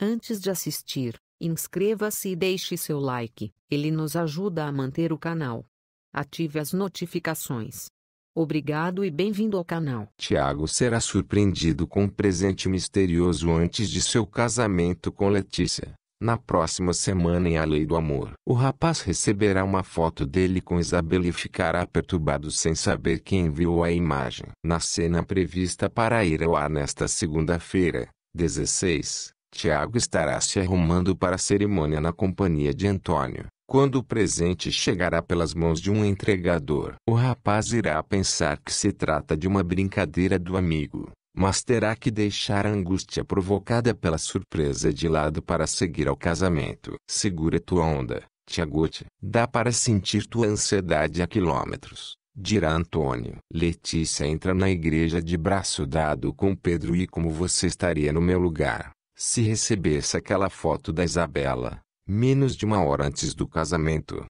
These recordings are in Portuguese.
Antes de assistir, inscreva-se e deixe seu like, ele nos ajuda a manter o canal. Ative as notificações. Obrigado e bem-vindo ao canal. Tiago será surpreendido com um presente misterioso antes de seu casamento com Letícia. Na próxima semana em A Lei do Amor, o rapaz receberá uma foto dele com Isabel e ficará perturbado sem saber quem enviou a imagem. Na cena prevista para ir ao ar nesta segunda-feira, 16, Tiago estará se arrumando para a cerimônia na companhia de Antônio. Quando o presente chegará pelas mãos de um entregador, o rapaz irá pensar que se trata de uma brincadeira do amigo, mas terá que deixar a angústia provocada pela surpresa de lado para seguir ao casamento. Segura tua onda, Tiagote. Dá para sentir tua ansiedade a quilômetros, dirá Antônio. Letícia entra na igreja de braço dado com Pedro e como você estaria no meu lugar? Se recebesse aquela foto da Isabela, menos de uma hora antes do casamento,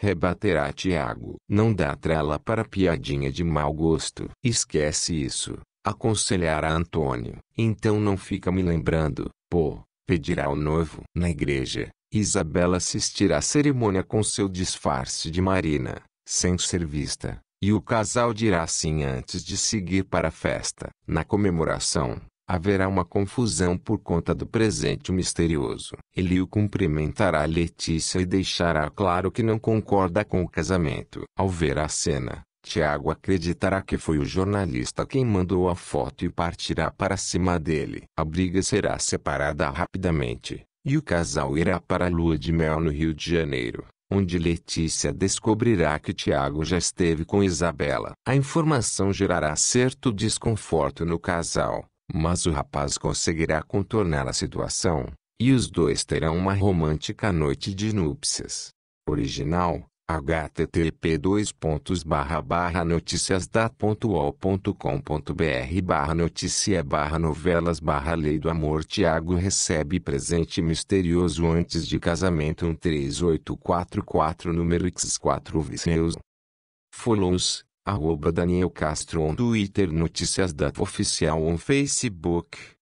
rebaterá Tiago. Não dá trela para piadinha de mau gosto. Esquece isso, aconselhará Antônio. Então não fica me lembrando, pô, pedirá ao noivo. Na igreja, Isabela assistirá à cerimônia com seu disfarce de Marina, sem ser vista, e o casal dirá sim antes de seguir para a festa. Na comemoração, haverá uma confusão por conta do presente misterioso. Ele o cumprimentará Letícia e deixará claro que não concorda com o casamento. Ao ver a cena, Tiago acreditará que foi o jornalista quem mandou a foto e partirá para cima dele. A briga será separada rapidamente, e o casal irá para a lua de mel no Rio de Janeiro onde Letícia descobrirá que Tiago já esteve com Isabela. A informação gerará certo desconforto no casal, mas o rapaz conseguirá contornar a situação, e os dois terão uma romântica noite de núpcias. Original, http dois noticia barra notícia barra novelas barra lei do amor Tiago recebe presente misterioso antes de casamento 13844 número x4 Viceus. Follows Arroba Daniel Castro on Twitter Notícias da Oficial on Facebook